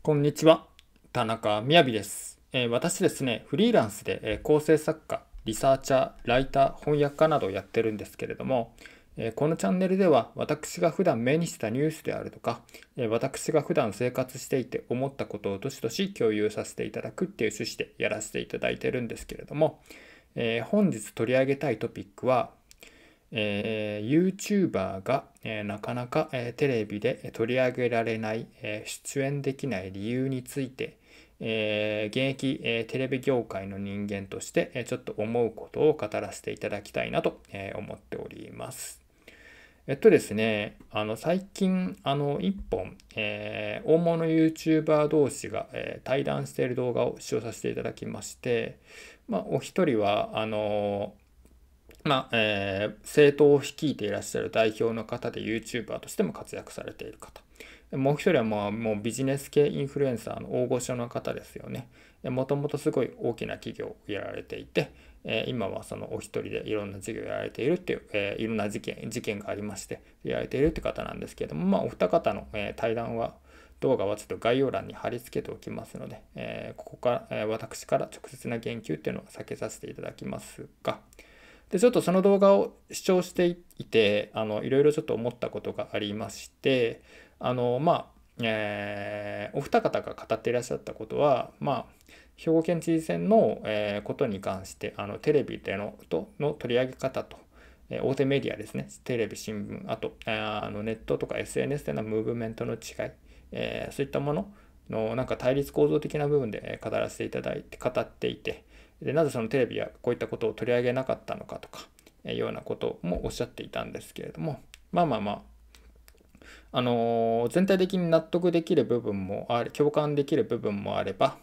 こんにちは、田中みです。えー、私ですね、フリーランスで、えー、構成作家、リサーチャー、ライター、翻訳家などをやってるんですけれども、えー、このチャンネルでは私が普段目にしたニュースであるとか、え私が普段生活していて思ったことをどしどし共有させていただくっていう趣旨でやらせていただいてるんですけれども、え本日取り上げたいトピックはえー、YouTuber が、えー、なかなか、えー、テレビで取り上げられない、えー、出演できない理由について、えー、現役、えー、テレビ業界の人間として、えー、ちょっと思うことを語らせていただきたいなと、えー、思っております。えっとですね、あの最近、あの1本、えー、大物 YouTuber 同士が、えー、対談している動画を視聴させていただきまして、まあ、お一人は、あのまあ、えー、政党を率いていらっしゃる代表の方で YouTuber としても活躍されている方。もう一人はもうもうビジネス系インフルエンサーの大御所の方ですよね。もともとすごい大きな企業をやられていて、えー、今はそのお一人でいろんな事業をやられているっていう、えー、いろんな事件事件がありまして、やられているって方なんですけれども、まあ、お二方の、えー、対談は、動画はちょっと概要欄に貼り付けておきますので、えここから、え私から直接な言及っていうのを避けさせていただきますが、でちょっとその動画を視聴していてあのいろいろちょっと思ったことがありましてあのまあえー、お二方が語っていらっしゃったことはまあ兵庫県知事選の、えー、ことに関してあのテレビでのとの取り上げ方と、えー、大手メディアですねテレビ新聞あとあのネットとか SNS でのムーブメントの違い、えー、そういったもののなんか対立構造的な部分で語らせていただいて語っていてでなぜそのテレビはこういったことを取り上げなかったのかとか、えようなこともおっしゃっていたんですけれどもまあまあまああの全体的に納得できる部分もあり共感できる部分もあれば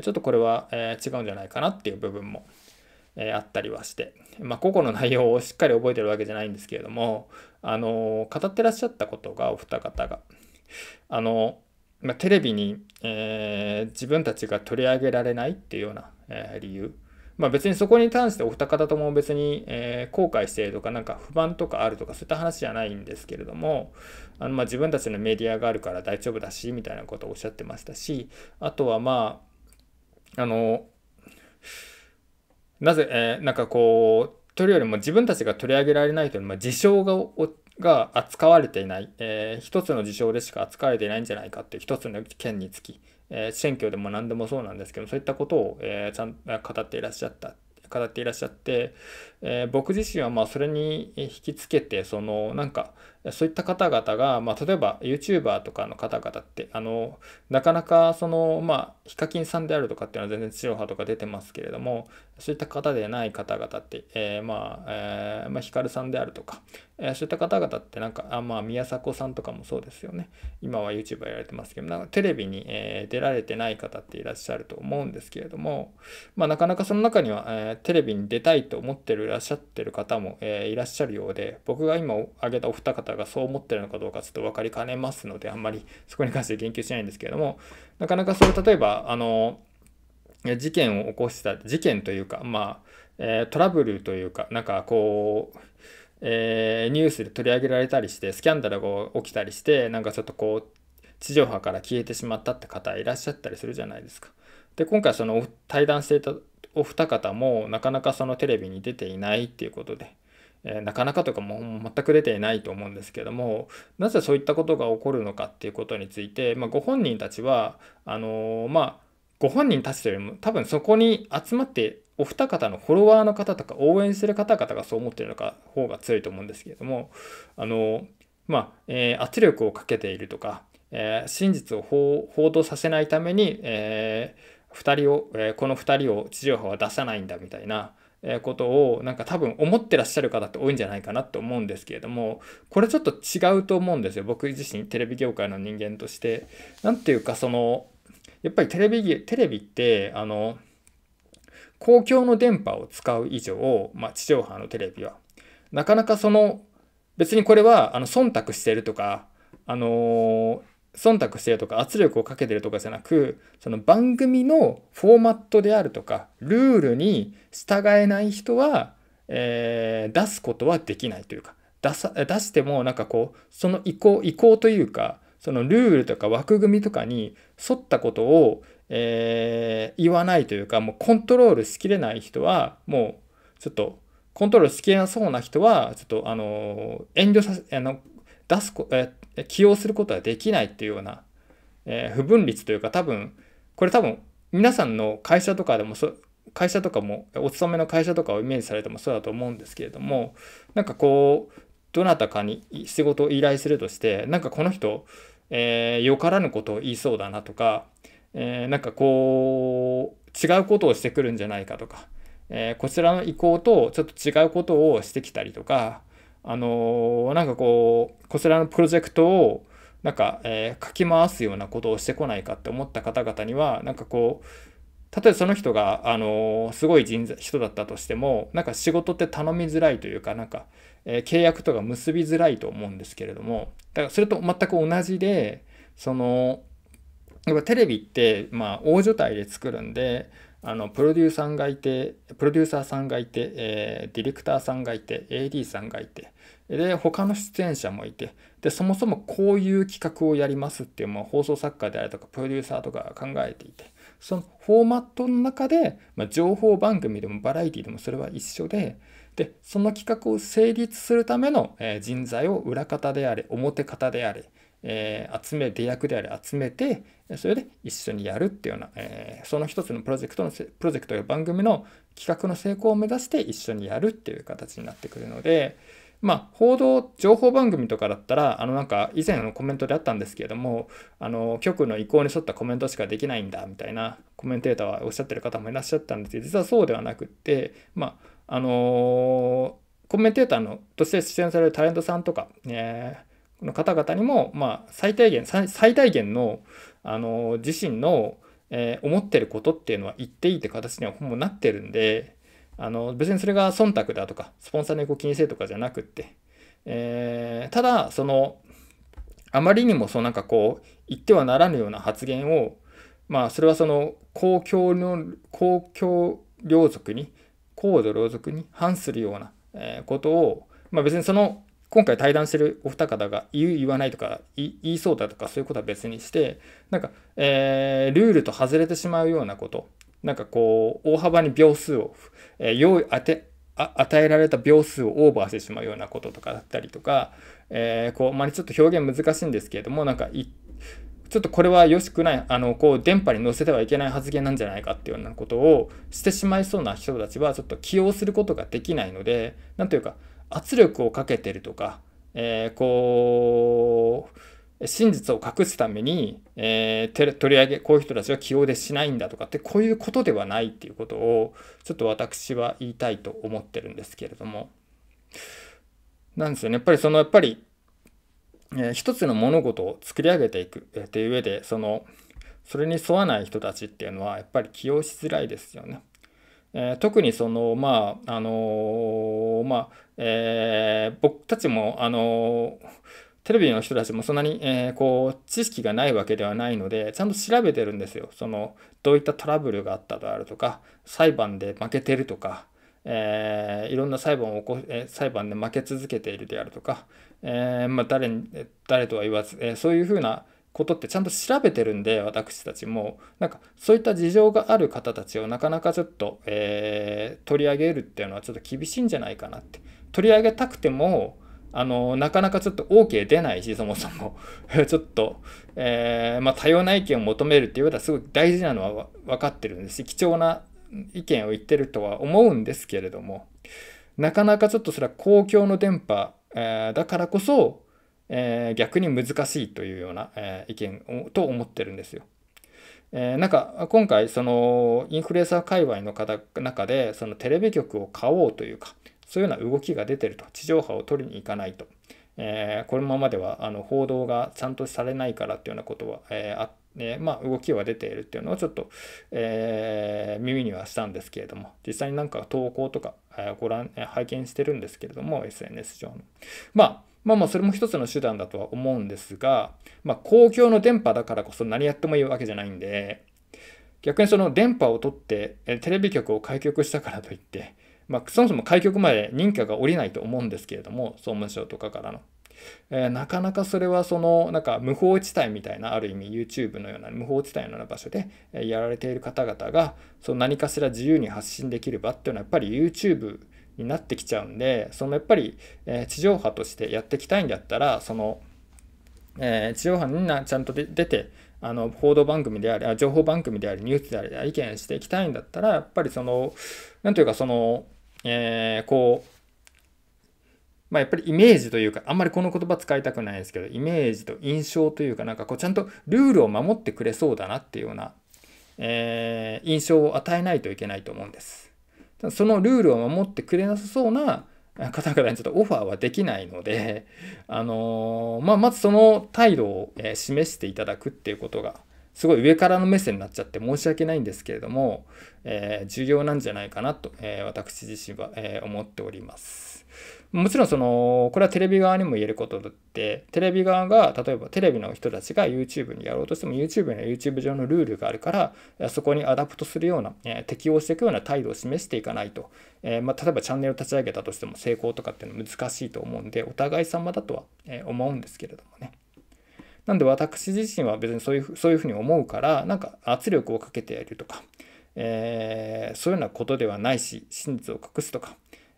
ちょっとこれは、え違うんじゃないかなっていう部分も、えあったりはして、まあ、個々の内容をしっかり覚えてるわけじゃないんですけれども、あの語ってらっしゃったことがお二方が、あのまあ、テレビに、えー、自分たちが取り上げられないっていうようなえ理由。まあ別にそこに関してお二方とも別に、え後悔しているとか、なんか不満とかあるとか、そういった話じゃないんですけれども、あのま自分たちのメディアがあるから大丈夫だし、みたいなことをおっしゃってましたし、あとはまあ、あの、なぜ、えなんかこう、というよりも自分たちが取り上げられないという、まあ、事象がが扱われていない、えー、一つの事象でしか扱われていないんじゃないかって一つの件につき、えー、選挙でも何でもそうなんですけどそういったことを、えー、ちゃん語っていらっしゃった語っていらっしゃって、え僕自身はまあそれに引きつけてそのなんかそういった方々が、まあ、例えば YouTuber とかの方々って、あの、なかなか、その、まあ、ヒカキンさんであるとかっていうのは全然地上波とか出てますけれども、そういった方でない方々って、えー、まあ、えー、まあ、ヒカルさんであるとか、えー、そういった方々ってなんか、あまあ、宮迫さんとかもそうですよね。今は YouTuber やられてますけど、なんかテレビに、えー、出られてない方っていらっしゃると思うんですけれども、まあ、なかなかその中には、えー、テレビに出たいと思ってる、いらっしゃってる方も、えー、いらっしゃるようで、僕が今挙げたお二方方がそう思ってるのかどうかちょっと分かりかねますので、あんまりそこに関して言及しないんですけれども、なかなかそれ、例えば、あの、事件を起こした、事件というか、まあ、えトラブルというか、なんかこう、えー、ニュースで取り上げられたりして、スキャンダルが起きたりして、なんかちょっとこう、地上波から消えてしまったって方いらっしゃったりするじゃないですか。で、今回その対談していたお二方も、なかなかそのテレビに出ていないっていうことで、えー、なかなかとかも全く出ていないと思うんですけどもなぜそういったことが起こるのかっていうことについて、まあ、ご本人たちはあのー、まあご本人たちというよりも多分そこに集まってお二方のフォロワーの方とか応援する方々がそう思ってるのか方が強いと思うんですけれどもあのまあ、えー、圧力をかけているとか、えー、真実を報道させないために、えー、人を、えー、この2人を地上波は出さないんだみたいなことをなんか多分思ってらっしゃる方って多いんじゃないかなと思うんですけれどもこれちょっと違うと思うんですよ僕自身テレビ業界の人間として何ていうかそのやっぱりテレビテレビってあの公共の電波を使う以上、まあ、地上波のテレビはなかなかその別にこれはあの忖度してるとかあの忖度してるとか圧力をかけてるとかじゃなくその番組のフォーマットであるとかルールに従えない人は、えー、出すことはできないというか出さ出してもなんかこうその意向意向というかそのルールとか枠組みとかに沿ったことを、えー、言わないというかもうコントロールしきれない人はもうちょっとコントロールしきれなそうな人はちょっとあの遠慮させあの出すこ、えー、起用することはできないっていうような、えー、不分立というか多分これ多分皆さんの会社とかでもそ会社とかもお勤めの会社とかをイメージされてもそうだと思うんですけれどもなんかこうどなたかに仕事を依頼するとしてなんかこの人、えー、よからぬことを言いそうだなとか、えー、なんかこう違うことをしてくるんじゃないかとか、えー、こちらの意向とちょっと違うことをしてきたりとかあのー、なんかこう、こちらのプロジェクトを、なんか、えー、き回すようなことをしてこないかって思った方々には、なんかこう、例えばその人が、あのー、すごい人人だったとしても、なんか仕事って頼みづらいというか、なんか、えー、契約とか結びづらいと思うんですけれども、だからそれと全く同じで、その、やっぱテレビって、まあ、大所帯で作るんで、あのプロデューサーがいてプロデューサーさんがいて、えー、ディレクターさんがいて AD さんがいてで他の出演者もいてでそもそもこういう企画をやりますっていう、まあ、放送作家であるとかプロデューサーとか考えていてそのフォーマットの中で、まあ、情報番組でもバラエティでもそれは一緒ででその企画を成立するための、え人材を裏方であれ表方であれえー、集め出役であれ集めてそれで一緒にやるっていうような、えー、その一つのプロジェクトのプロジェクトや番組の企画の成功を目指して一緒にやるっていう形になってくるのでまあ報道情報番組とかだったらあのなんか以前のコメントであったんですけれどもあの局の意向に沿ったコメントしかできないんだみたいなコメンテーターはおっしゃってる方もいらっしゃったんですけど実はそうではなくってまああのー、コメンテーターのとして出演されるタレントさんとか、えーの方々にも、まあ、最低限最大限のあの自身の、えー、思ってることっていうのは言っていいって形にはほぼなってるんであの別にそれが忖度だとかスポンサーの意向気にせとかじゃなくって、えー、ただそのあまりにもそうなんかこう言ってはならぬような発言をまあそれはその公共の公共領族に公土領族に反するようなことを、まあ、別にその今回対談してるお二方が言う言わないとか言いそうだとかそういうことは別にしてなんか、えー、ルールと外れてしまうようなことなんかこう大幅に秒数を、えー、用意当て与えられた秒数をオーバーしてしまうようなこととかだったりとか、えー、こうまり、あ、ちょっと表現難しいんですけれどもなんかちょっとこれはよしくないあのこう電波に乗せてはいけない発言なんじゃないかっていうようなことをしてしまいそうな人たちはちょっと起用することができないのでなんというか圧力をかけてるとか、えー、こう真実を隠すために、えー、取り上げこういう人たちは起用でしないんだとかってこういうことではないっていうことをちょっと私は言いたいと思ってるんですけれどもなんですよねやっぱりそのやっぱり、えー、一つの物事を作り上げていくっていう上でそのそれに沿わない人たちっていうのはやっぱり起用しづらいですよね。えー、特にそのまああのまあ、えー、僕たちもあのテレビの人たちもそんなに、えー、こう知識がないわけではないのでちゃんと調べてるんですよそのどういったトラブルがあったであるとか裁判で負けてるとか、えー、いろんな裁判を起こ、え裁判で負け続けているであるとか、えー、まあ、誰誰とは言わず、えそういうふうなことってちゃんと調べてるんで私たちもなんかそういった事情がある方たちをなかなかちょっと、えー、取り上げるっていうのはちょっと厳しいんじゃないかなって取り上げたくてもあのなかなかちょっと OK 出ないしそもそも ちょっと、えー、まあ、多様な意見を求めるっていうことはすごく大事なのは分かってるんですし貴重な意見を言ってるとは思うんですけれどもなかなかちょっとそれは公共の電波、えー、だからこそえ逆に難しいというような、え意見と思ってるんですよ。えなんか今回そのインフルエンサー界隈の方中でそのテレビ局を買おうというかそういうような動きが出てると地上波を取りに行かないと、えこのままではあの報道がちゃんとされないからっていうようなことは、えあってねまあ、動きは出ているっていうのをちょっと、えー、耳にはしたんですけれども実際になんか投稿とか、えー、ご覧、拝見してるんですけれども SNS 上のまあまあまあそれも一つの手段だとは思うんですが、まあ公共の電波だからこそ何やってもいいわけじゃないんで、逆にその電波を取ってテレビ局を開局したからといって、まあ、そもそも開局まで認可が下りないと思うんですけれども総務省とかからの、えー、なかなかそれはそのなんか無法地帯みたいなある意味 YouTube のような無法地帯のような場所でやられている方々がその何かしら自由に発信できる場っていうのはやっぱり YouTube になってきちゃうんでそのやっぱり、え地上波としてやっていきたいんだったらその、え地上波になちゃんと出てあの報道番組であり情報番組でありニュースであり意見していきたいんだったらやっぱりその何というかその、えー、こうまあ、やっぱりイメージというか、あんまりこの言葉使いたくないですけど、イメージと印象というか、なんかこう、ちゃんとルールを守ってくれそうだなっていうような、えー、印象を与えないといけないと思うんです。そのルールを守ってくれなさそうな方々にちょっとオファーはできないので、あのー、まあ、まずその態度を示していただくっていうことがすごい上からの目線になっちゃって申し訳ないんですけれども、えー、重要なんじゃないかなと、えー、私自身は、えー、思っております。もちろんその、これはテレビ側にも言えることでって、テレビ側が、例えばテレビの人たちが YouTube にやろうとしても YouTube には YouTube 上のルールがあるから、そこにアダプトするような、え適応していくような態度を示していかないと、えまあ、例えばチャンネルを立ち上げたとしても成功とかっていうのは難しいと思うんで、お互い様だとは、え思うんですけれどもね。なんで私自身は別にそういうそういうふうに思うからなんか圧力をかけてやるとか、えー、そういうようなことではないし真実を隠すとか、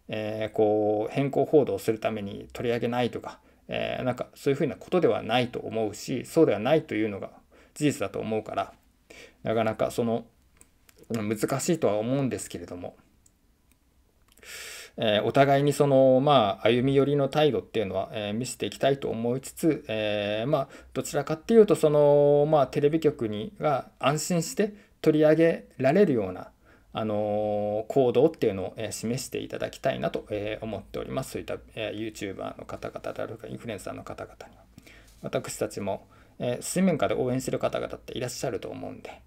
えー、こう変更報道をするために取り上げないとか、えー、なんかそういうふうなことではないと思うしそうではないというのが事実だと思うからなかなかその難しいとは思うんですけれども。えー、お互いにその、まあ、歩み寄りの態度っていうのは、えー、見せていきたいと思いつつ、えー、まあ、どちらかっていうとその、まあ、テレビ局にが安心して取り上げられるような、あの行動っていうのを、え示していただきたいなと、え思っておりますそういった、え YouTuber の方々であるかインフルエンサーの方々には私たちも、え水面下で応援してる方々っていらっしゃると思うんで。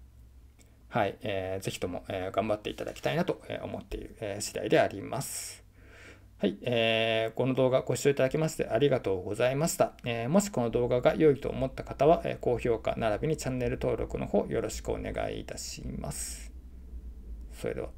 はい、えー、ぜひとも、えー、頑張っていただきたいなと思っている、えー、次第であります。はい、えー、この動画ご視聴いただきましてありがとうございました。えー、もしこの動画が良いと思った方は、えー、高評価並びにチャンネル登録の方よろしくお願いいたします。それでは。